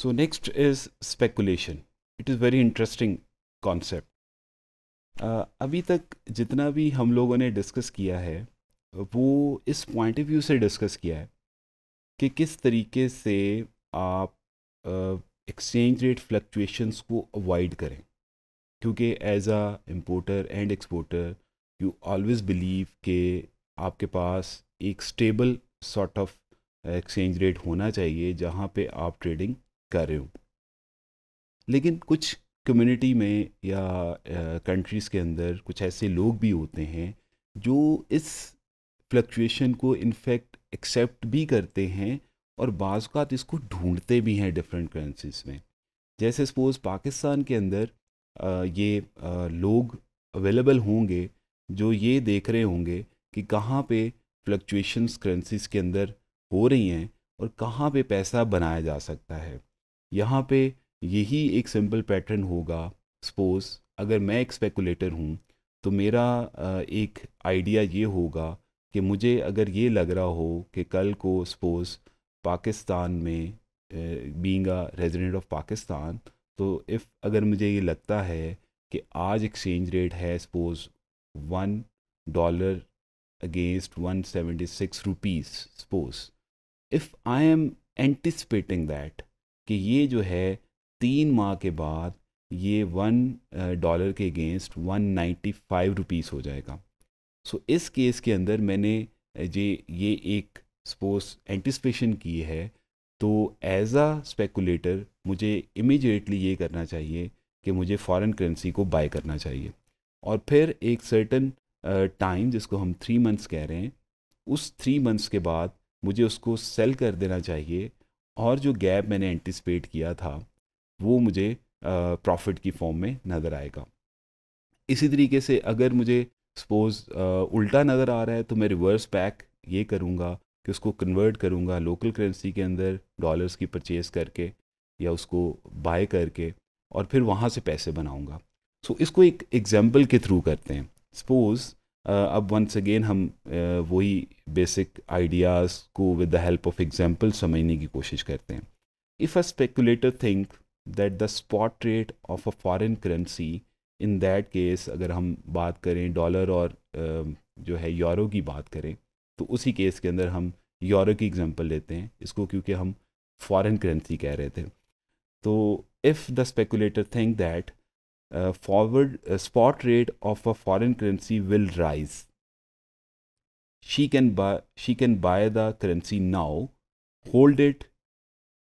So next is speculation. It is very interesting concept. Uh, अभी तक जितना भी हम लोगों ने डिस्कस किया है वो इस पॉइंट ऑफ व्यू से डिस्कस किया है कि किस तरीके से आप एक्सचेंज रेट फ्लक्चुएशंस को अवॉइड करें क्योंकि as a importer and exporter you always believe के आपके पास एक stable sort of exchange rate होना चाहिए जहाँ पे आप ट्रेडिंग कर रहे हो लेकिन कुछ कम्युनिटी में या कंट्रीज़ के अंदर कुछ ऐसे लोग भी होते हैं जो इस फ्लक्चुएशन को इनफैक्ट एक्सेप्ट भी करते हैं और बाज़ात इसको ढूंढते भी हैं डिफरेंट करेंसीज में जैसे सपोज़ पाकिस्तान के अंदर ये लोग अवेलेबल होंगे जो ये देख रहे होंगे कि कहाँ पे फ्लक्चुएशंस करेंसीज के अंदर हो रही हैं और कहाँ पे पैसा बनाया जा सकता है यहाँ पे यही एक सिंपल पैटर्न होगा सपोज अगर मैं एक स्पेकुलेटर हूँ तो मेरा एक आइडिया ये होगा कि मुझे अगर ये लग रहा हो कि कल को सपोज़ पाकिस्तान में being a resident of Pakistan तो इफ़ अगर मुझे ये लगता है कि आज एक्सचेंज रेट है suppose one dollar against one seventy six rupees suppose if I am anticipating that कि ये जो है तीन माह के बाद ये वन डॉलर के against one ninety five rupees हो जाएगा सो so, इस केस के अंदर मैंने जे ये एक सपोज एंटिसपेशन की है तो एज आ स्पेकुलेटर मुझे इमिजिएटली ये करना चाहिए कि मुझे फॉरेन करेंसी को बाय करना चाहिए और फिर एक सर्टन टाइम जिसको हम थ्री मंथ्स कह रहे हैं उस थ्री मंथ्स के बाद मुझे उसको सेल कर देना चाहिए और जो गैप मैंने एंटिसपेट किया था वो मुझे प्रॉफिट की फॉर्म में नज़र आएगा इसी तरीके से अगर मुझे सपोज उल्टा नज़र आ रहा है तो मैं रिवर्स बैक ये करूँगा कि उसको कन्वर्ट करूँगा लोकल करेंसी के अंदर डॉलर्स की परचेज करके या उसको बाय करके और फिर वहाँ से पैसे बनाऊँगा सो so, इसको एक एग्जाम्पल के थ्रू करते हैं सपोज़ Uh, अब वंस अगेन हम uh, वही बेसिक आइडियाज़ को with the help of example समझने की कोशिश करते हैं if a speculator think that the spot rate of a foreign currency in that case अगर हम बात करें डॉलर और uh, जो है यूरो की बात करें तो उसी केस के अंदर हम यूरो की एग्जांपल लेते हैं इसको क्योंकि हम फॉरेन करेंसी कह रहे थे तो if the speculator think that uh, forward uh, spot rate of a foreign currency will rise. She can buy she can buy the currency now, hold it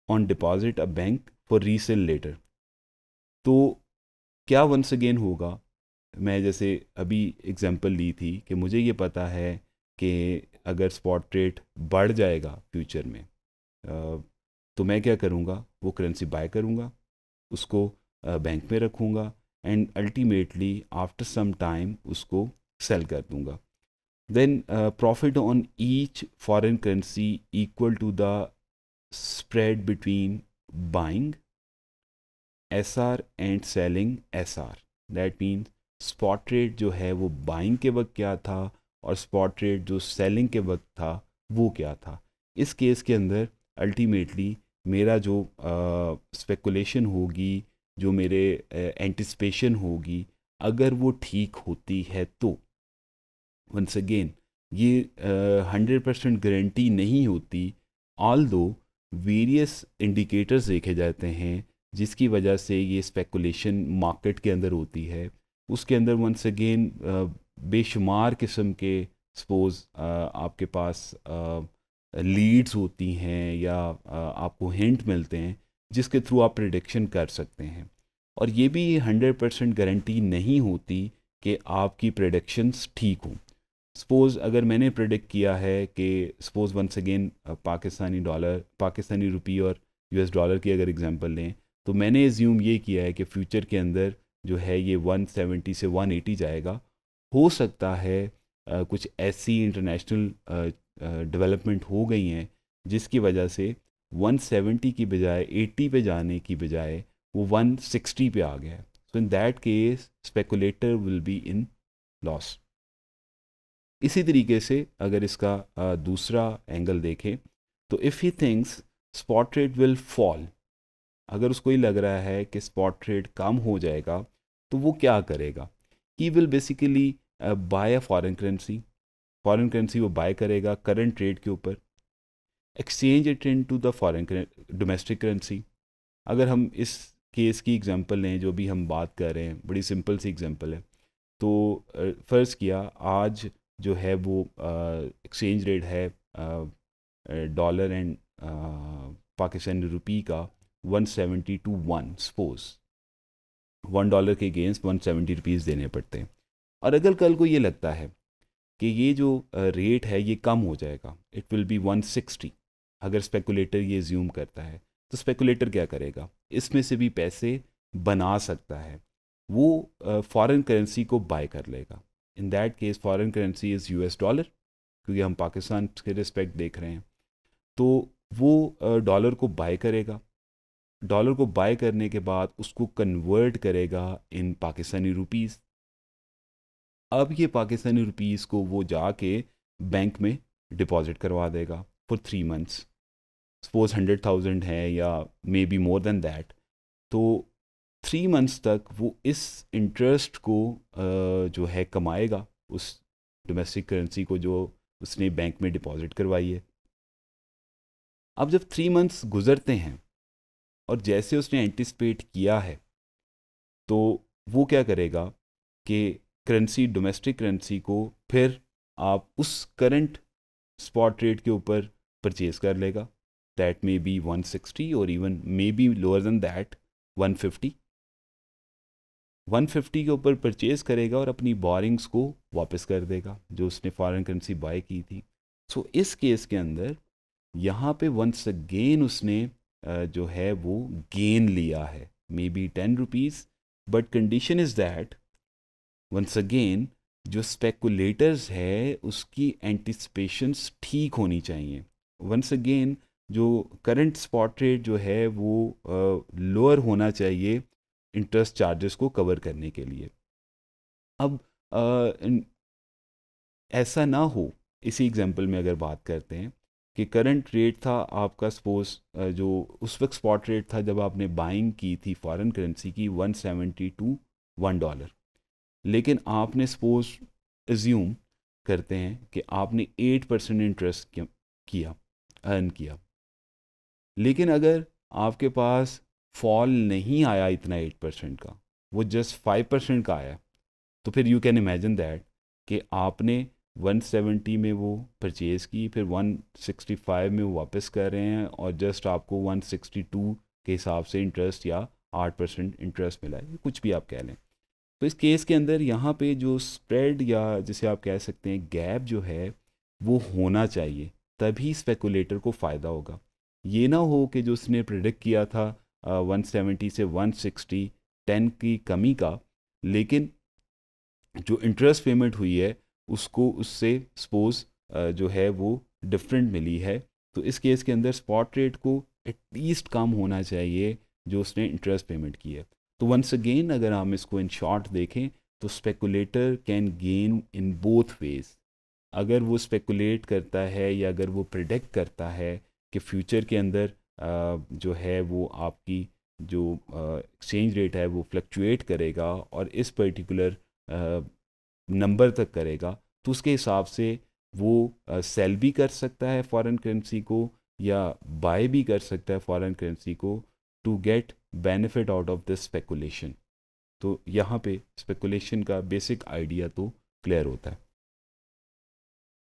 on deposit a bank for resale later. तो क्या once again होगा मैं जैसे अभी example ली थी कि मुझे ये पता है कि अगर स्पॉट रेट बढ़ जाएगा फ्यूचर में तो मैं क्या करूँगा वो करेंसी बाय करूँगा उसको बैंक में रखूँगा and ultimately after some time उसको सेल कर दूंगा then profit on each foreign currency equal to the spread between buying S R and selling S R that means spot rate जो है वो बाइंग के वक्त क्या था और स्पॉट रेट जो सेलिंग के वक्त था वो क्या था इस केस के अंदर अल्टीमेटली मेरा जो स्पेकुलेशन uh, होगी जो मेरे एंटिसपेशन होगी अगर वो ठीक होती है तो वंस अगेन ये हंड्रेड परसेंट गारंटी नहीं होती ऑल दो वेरियस इंडिकेटर्स देखे जाते हैं जिसकी वजह से ये स्पेकुलेशन मार्केट के अंदर होती है उसके अंदर वंस अगेन बेशुमार किस्म के सपोज आपके पास लीड्स होती हैं या आपको हिंट मिलते हैं जिसके थ्रू आप प्रिडिक्शन कर सकते हैं और ये भी हंड्रेड परसेंट गारंटी नहीं होती कि आपकी प्रडिक्शंस ठीक हों सपोज़ अगर मैंने प्रिडिक्ट किया है कि suppose once again Pakistani dollar Pakistani rupee और यूएस डॉलर की अगर एग्जांपल लें तो मैंने एज्यूम ये किया है कि फ्यूचर के अंदर जो है ये 170 से 180 जाएगा हो सकता है आ, कुछ ऐसी इंटरनेशनल डेवलपमेंट हो गई हैं जिसकी वजह से 170 की बजाय 80 पे जाने की बजाय वो 160 पे आ गया है so in that case speculator will be in loss इसी तरीके से अगर इसका दूसरा एंगल देखें तो if he thinks spot rate will fall अगर उसको ही लग रहा है कि स्पॉट रेट कम हो जाएगा तो वो क्या करेगा he will basically buy a foreign currency foreign currency वो बाय करेगा करंट रेट के ऊपर exchange it into the foreign domestic currency अगर हम इस केस की एग्जांपल लें जो भी हम बात कर रहे हैं बड़ी सिंपल सी एग्जांपल है तो फ़र्ज़ किया आज जो है वो एक्सचेंज रेट है डॉलर एंड पाकिस्तानी रुपी का 170 to one suppose one dollar के अगेंस्ट वन सेवेंटी रुपीज़ देने पड़ते हैं और अगर कल को ये लगता है कि ये जो रेट है ये कम हो जाएगा it will be one sixty अगर स्पेकुलेटर ये ज्यूम करता है तो स्पेकुलेटर क्या करेगा इसमें से भी पैसे बना सकता है वो फॉरेन करेंसी को बाय कर लेगा in that case foreign currency is US dollar क्योंकि हम पाकिस्तान के रिस्पेक्ट देख रहे हैं तो वो डॉलर को बाय करेगा डॉलर को बाय करने के बाद उसको कन्वर्ट करेगा इन पाकिस्तानी रुपीस अब ये पाकिस्तानी रुपीस को वो जाके बैंक में डिपॉजिट करवा देगा for three months suppose hundred thousand है या may be more than that तो थ्री मंथ्स तक वो इस इंटरेस्ट को जो है कमाएगा उस डोमेस्टिक करेंसी को जो उसने बैंक में डिपॉजिट करवाई है अब जब थ्री मंथ्स गुजरते हैं और जैसे उसने एंटिसपेट किया है तो वो क्या करेगा कि करेंसी डोमेस्टिक करेंसी को फिर आप उस करंट स्पॉट रेट के ऊपर परचेज कर लेगा दैट मे बी 160 और even may be lower than that 150 fifty के ऊपर परचेज करेगा और अपनी बॉरिंग्स को वापस कर देगा जो उसने फॉरेन करेंसी बाय की थी सो so, इस केस के अंदर यहाँ पे वंस अगेन उसने जो है वो गेन लिया है may be ten rupees but condition is that once again जो स्पेकुलेटर्स है उसकी एंटिसपेशंस ठीक होनी चाहिए वंस अगेन जो करंट स्पॉट रेट जो है वो लोअर होना चाहिए इंटरेस्ट चार्जेस को कवर करने के लिए अब आ, ऐसा ना हो इसी एग्जांपल में अगर बात करते हैं कि करंट रेट था आपका सपोज जो उस वक्त स्पॉट रेट था जब आपने बाइंग की थी फॉरेन करेंसी की सेवेंटी टू वन डॉलर लेकिन आपने सपोज एज्यूम करते हैं कि आपने एट परसेंट इंटरेस्ट किया अर्न किया लेकिन अगर आपके पास फॉल नहीं आया इतना एट परसेंट का वो जस्ट फाइव परसेंट का आया तो फिर यू कैन इमेजिन दैट कि आपने 170 में वो परचेज़ की फिर 165 में वो वापस कर रहे हैं और जस्ट आपको 162 के हिसाब से इंटरेस्ट या 8 परसेंट इंटरेस्ट मिला है कुछ भी आप कह लें तो इस केस के अंदर यहाँ पे जो स्प्रेड या जिसे आप कह सकते हैं गैप जो है वो होना चाहिए तभी स्पेकुलेटर को फ़ायदा होगा ये ना हो कि जो उसने प्रिडिक्ट किया था वन सेवेंटी से वन सिक्सटी टेन की कमी का लेकिन जो इंटरेस्ट पेमेंट हुई है उसको उससे सपोज जो है वो डिफरेंट मिली है तो इस केस के अंदर स्पॉट रेट को एटलीस्ट कम होना चाहिए जो उसने इंटरेस्ट पेमेंट की है तो वंस अगेन अगर हम इसको इन शॉर्ट देखें तो speculator can gain in both ways अगर वो स्पेकुलेट करता है या अगर वो प्रिडिक्ट करता है कि फ्यूचर के अंदर जो है वो आपकी जो एक्सचेंज रेट है वो फ्लक्चुएट करेगा और इस पर्टिकुलर नंबर तक करेगा तो उसके हिसाब से वो सेल भी कर सकता है फॉरेन करेंसी को या बाय भी कर सकता है फॉरेन करेंसी को to get benefit out of this speculation तो यहाँ पे स्पेकुलेशन का बेसिक आइडिया तो क्लियर होता है